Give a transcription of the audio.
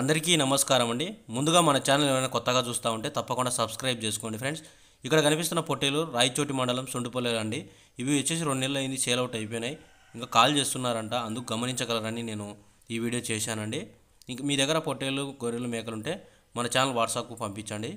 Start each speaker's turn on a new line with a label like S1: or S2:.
S1: అందరికీ నమస్కారం అండి ముందుగా మన ఛానల్ ఏమైనా కొత్తగా చూస్తూ ఉంటే తప్పకుండా సబ్స్క్రైబ్ చేసుకోండి ఫ్రెండ్స్ ఇక్కడ కనిపిస్తున్న పొట్టేలు రాయచోటి మండలం సుండిపల్లెలు అండి ఇవి వచ్చేసి రెండు నెలలు అయింది సేల్ అవుట్ అయిపోయినాయి ఇంకా కాల్ చేస్తున్నారంట అందుకు గమనించగలరని నేను ఈ వీడియో చేశానండి ఇంక మీ దగ్గర పొట్టేలు గొర్రెలు మేకలు ఉంటే మన ఛానల్ వాట్సాప్కు పంపించండి